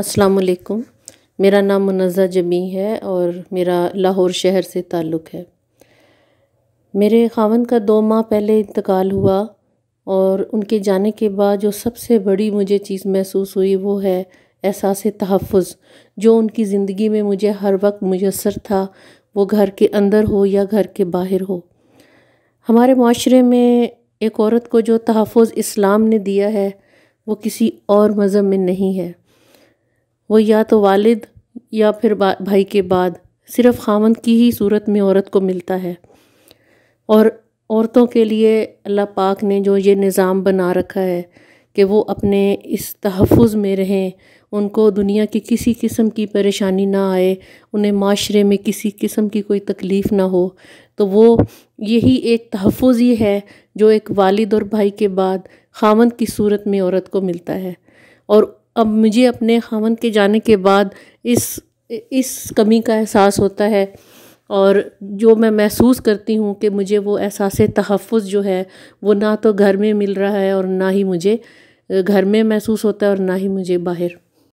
अस्सलाम मेरा नाम मुनज़ा जमी है और मेरा लाहौर शहर से ताल्लुक़ है मेरे खावन का दो माह पहले इंतकाल हुआ और उनके जाने के बाद जो सबसे बड़ी मुझे चीज़ महसूस हुई वो है एहसास तहफ़ जो उनकी ज़िंदगी में मुझे हर वक्त मुयसर था वो घर के अंदर हो या घर के बाहर हो हमारे माशरे में एक औरत को जो तहफ़ इस्लाम ने दिया है वो किसी और मज़हब में नहीं है वो या तो वालिद या फिर भाई के बाद सिर्फ खामन की ही सूरत में औरत को मिलता है और औरतों के लिए अल्लाह पाक ने जो ये निज़ाम बना रखा है कि वो अपने इस तहफ़ में रहें उनको दुनिया की किसी किस्म की परेशानी ना आए उन्हें माशरे में किसी किस्म की कोई तकलीफ़ ना हो तो वो यही एक तहफ़ ही है जो एक वालिद और भाई के बाद खामन की सूरत में औरत को मिलता है और अब मुझे अपने खावन के जाने के बाद इस इस कमी का एहसास होता है और जो मैं महसूस करती हूँ कि मुझे वो एहसास तहफ़ जो है वो ना तो घर में मिल रहा है और ना ही मुझे घर में महसूस होता है और ना ही मुझे बाहर